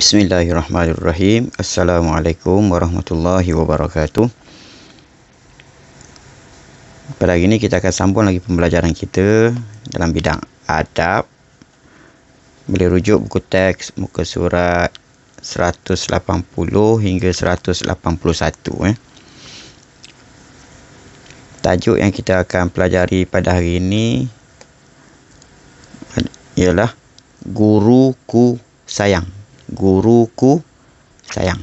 Bismillahirrahmanirrahim. Assalamualaikum warahmatullahi wabarakatuh. Pada hari ini kita akan sambung lagi pembelajaran kita dalam bidang adab. Boleh rujuk buku teks muka surat 180 hingga 181 eh. Tajuk yang kita akan pelajari pada hari ini ialah guruku sayang guruku sayang.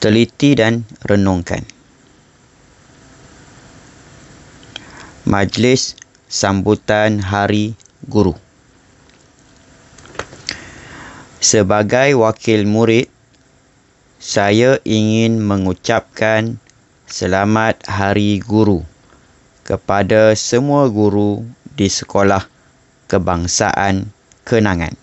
Teliti dan renungkan. Majlis Sambutan Hari Guru. Sebagai wakil murid, saya ingin mengucapkan selamat Hari Guru kepada semua guru di Sekolah Kebangsaan Kenangan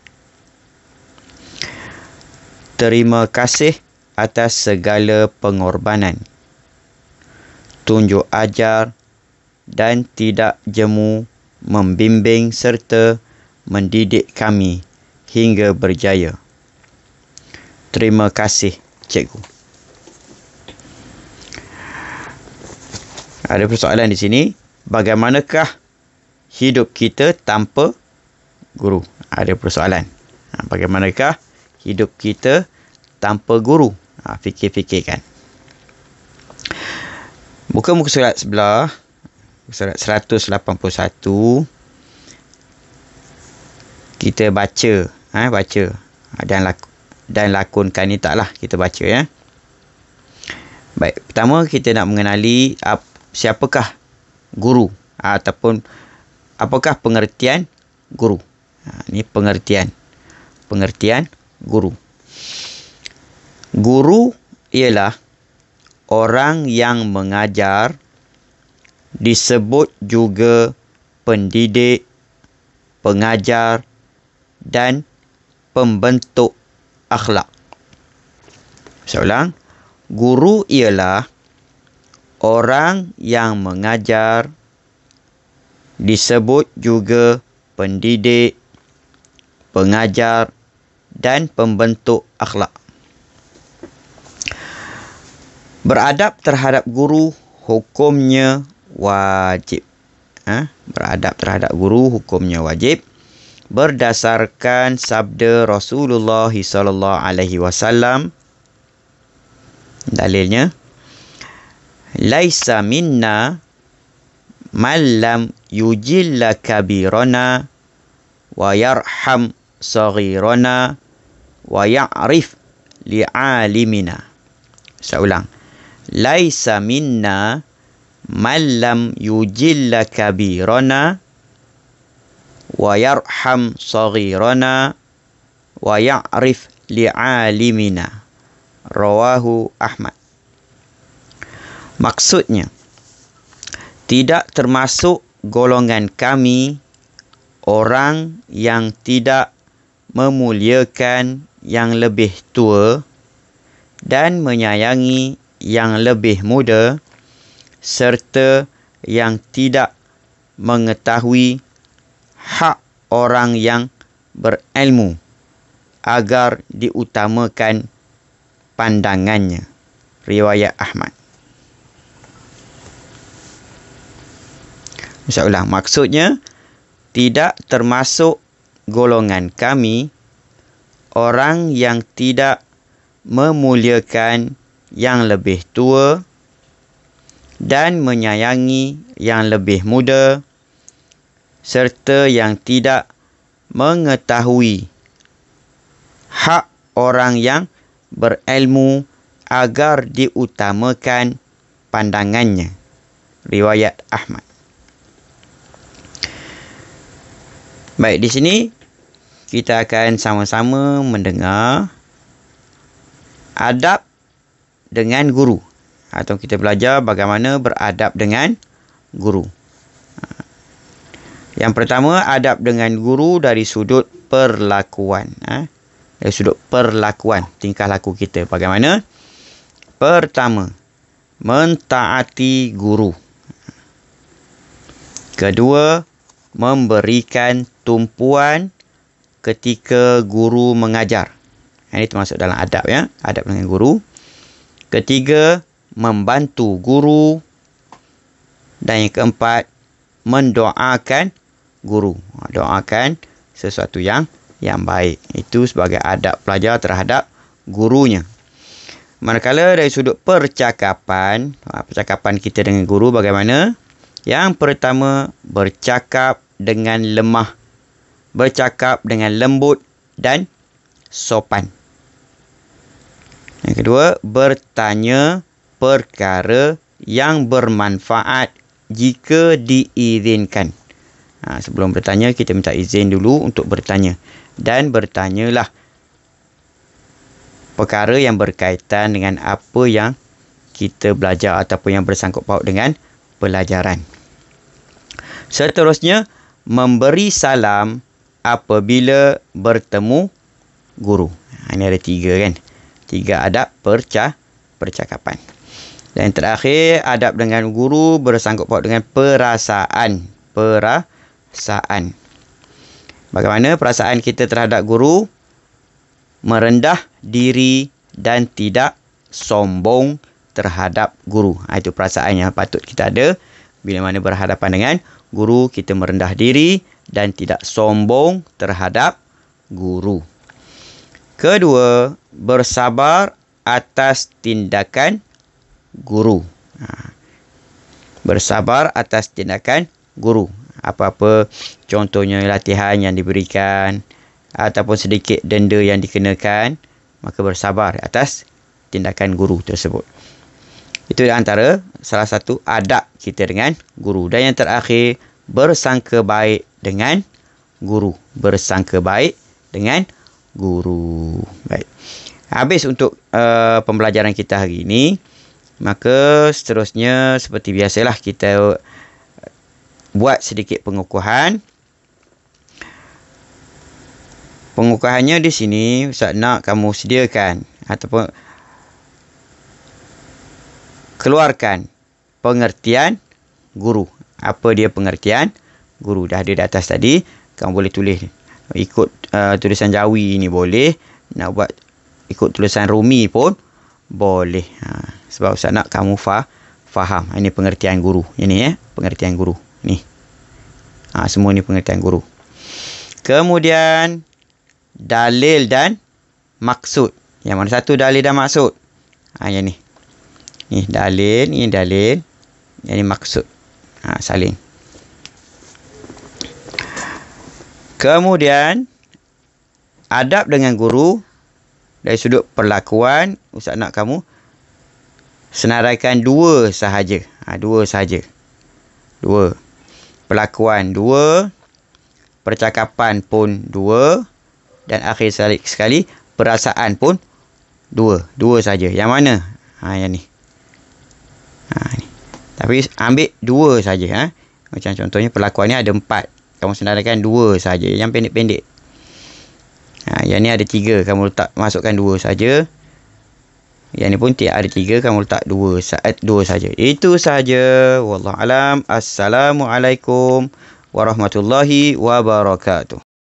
terima kasih atas segala pengorbanan. Tunjuk ajar dan tidak jemu membimbing serta mendidik kami hingga berjaya. Terima kasih, cikgu. Ada persoalan di sini, bagaimanakah hidup kita tanpa guru? Ada persoalan. Ha, bagaimanakah hidup kita tanpa guru. Ha, fikir-fikirkan. Buka muka surat sebelah. Surat 181. Kita baca. Ha, baca. Ha, dan, laku, dan lakonkan ni taklah. Kita baca ya. Baik. Pertama kita nak mengenali ap, siapakah guru. Ha, ataupun apakah pengertian guru. Ha, ni pengertian. Pengertian guru. Guru ialah orang yang mengajar disebut juga pendidik, pengajar dan pembentuk akhlak. Saya ulang, guru ialah orang yang mengajar disebut juga pendidik, pengajar dan pembentuk akhlak. Beradab terhadap guru hukumnya wajib. Ha? Beradab terhadap guru hukumnya wajib berdasarkan sabda Rasulullah SAW dalilnya laisa minna man lam yujilla wa yarham saghirana wa ya'rif alimina. Saya ulang. Laisa minna malam yujilla kabirana wa yarham saghirana wa ya'rif li'alimina. Rawahu Ahmad. Maksudnya, tidak termasuk golongan kami orang yang tidak memuliakan yang lebih tua dan menyayangi yang lebih muda serta yang tidak mengetahui hak orang yang berilmu agar diutamakan pandangannya. Riwayat Ahmad. Insya Allah, maksudnya tidak termasuk golongan kami orang yang tidak memuliakan yang lebih tua dan menyayangi yang lebih muda serta yang tidak mengetahui hak orang yang berilmu agar diutamakan pandangannya riwayat Ahmad Baik di sini kita akan sama-sama mendengar adab dengan guru atau kita belajar bagaimana beradab dengan guru. Yang pertama adab dengan guru dari sudut perlakuan. Ha? Dari sudut perlakuan tingkah laku kita bagaimana? Pertama mentaati guru. Kedua memberikan tumpuan ketika guru mengajar. Ini termasuk dalam adab ya, adab dengan guru. Ketiga, membantu guru. Dan yang keempat, mendoakan guru. Doakan sesuatu yang yang baik. Itu sebagai adab pelajar terhadap gurunya. Manakala dari sudut percakapan, ha, percakapan kita dengan guru bagaimana? Yang pertama, bercakap dengan lemah bercakap dengan lembut dan sopan. Yang kedua, bertanya perkara yang bermanfaat jika diizinkan. Ha, sebelum bertanya, kita minta izin dulu untuk bertanya. Dan bertanyalah perkara yang berkaitan dengan apa yang kita belajar ataupun yang bersangkut paut dengan pelajaran. Seterusnya, memberi salam apabila bertemu guru. Ha, ini ada tiga kan. Tiga adab perca percakapan. Dan yang terakhir, adab dengan guru bersangkut paut dengan perasaan. Perasaan. Bagaimana perasaan kita terhadap guru? Merendah diri dan tidak sombong terhadap guru. Ha, itu perasaan yang patut kita ada bila mana berhadapan dengan guru kita merendah diri dan tidak sombong terhadap guru. Kedua, bersabar atas tindakan guru. Ha. Bersabar atas tindakan guru. Apa-apa contohnya latihan yang diberikan ataupun sedikit denda yang dikenakan, maka bersabar atas tindakan guru tersebut. Itu antara salah satu adab kita dengan guru. Dan yang terakhir, bersangka baik dengan guru. Bersangka baik dengan guru. Baik. Habis untuk uh, pembelajaran kita hari ini. Maka seterusnya seperti biasalah kita uh, buat sedikit pengukuhan. Pengukuhannya di sini Ustaz nak kamu sediakan ataupun keluarkan pengertian guru. Apa dia pengertian guru? guru dah ada di atas tadi kamu boleh tulis ikut uh, tulisan jawi ni boleh nak buat ikut tulisan rumi pun boleh ha. sebab ustaz nak kamu fa faham ha, ini pengertian guru ini ya eh? pengertian guru ni ha, semua ni pengertian guru kemudian dalil dan maksud yang mana satu dalil dan maksud ha, yang ni ni dalil ni dalil yang ni maksud ha, saling Kemudian, adab dengan guru dari sudut perlakuan, usah nak kamu senaraikan dua sahaja. Ha, dua sahaja. Dua. Perlakuan dua. Percakapan pun dua. Dan akhir sekali, sekali perasaan pun dua. Dua sahaja. Yang mana? Ha, yang ni. Ha, ni. Tapi ambil dua sahaja. Ha? Macam contohnya perlakuan ni ada empat kamu senaraikan dua saja yang pendek-pendek. Ha, yang ni ada tiga, kamu letak masukkan dua saja. Yang ni pun tiap ada tiga, kamu letak dua saat eh, dua saja. Itu saja. Wallahualam. Assalamualaikum warahmatullahi wabarakatuh.